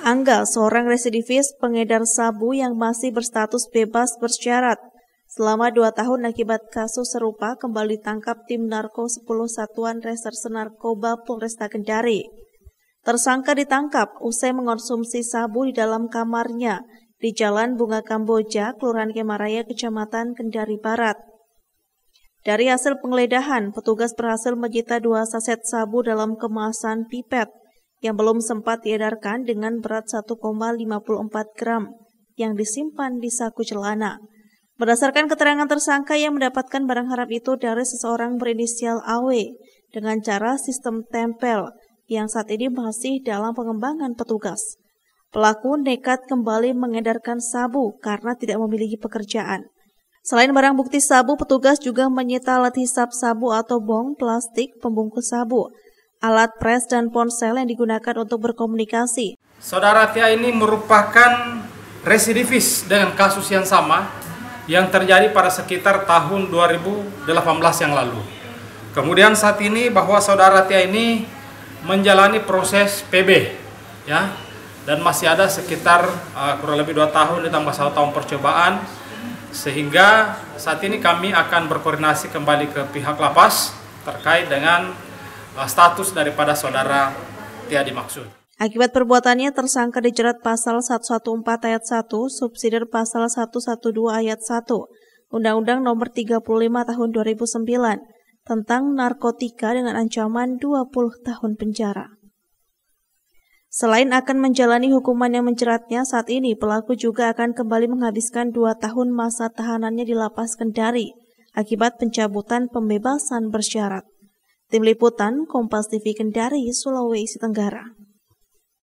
Angga, seorang residivis pengedar sabu yang masih berstatus bebas bersyarat. Selama dua tahun akibat kasus serupa kembali tangkap tim narko 10 Satuan Reserse Narkoba Polresta Kendari. Tersangka ditangkap usai mengonsumsi sabu di dalam kamarnya di Jalan Bunga Kamboja, Kelurahan Kemaraya, Kecamatan Kendari Barat. Dari hasil penggeledahan, petugas berhasil menyita dua saset sabu dalam kemasan pipet yang belum sempat diedarkan dengan berat 1,54 gram yang disimpan di saku celana. Berdasarkan keterangan tersangka yang mendapatkan barang haram itu dari seseorang berinisial AW dengan cara sistem tempel yang saat ini masih dalam pengembangan petugas. Pelaku nekat kembali mengedarkan sabu karena tidak memiliki pekerjaan. Selain barang bukti sabu, petugas juga menyita alat hisap sabu atau bong plastik pembungkus sabu, alat pres dan ponsel yang digunakan untuk berkomunikasi. Saudara Tia ini merupakan residivis dengan kasus yang sama yang terjadi pada sekitar tahun 2018 yang lalu. Kemudian saat ini bahwa saudara Tia ini menjalani proses PB ya dan masih ada sekitar uh, kurang lebih dua tahun ditambah satu tahun percobaan sehingga saat ini kami akan berkoordinasi kembali ke pihak lapas terkait dengan eh, status daripada saudara Tia dimaksud. Akibat perbuatannya tersangka dijerat pasal 114 ayat 1, subsidir pasal 112 ayat 1, Undang-Undang Nomor 35 Tahun 2009 tentang narkotika dengan ancaman 20 tahun penjara. Selain akan menjalani hukuman yang menceratnya, saat ini pelaku juga akan kembali menghabiskan dua tahun masa tahanannya di lapas Kendari akibat pencabutan pembebasan bersyarat. Tim Liputan, Kompas TV Kendari, Sulawesi Tenggara.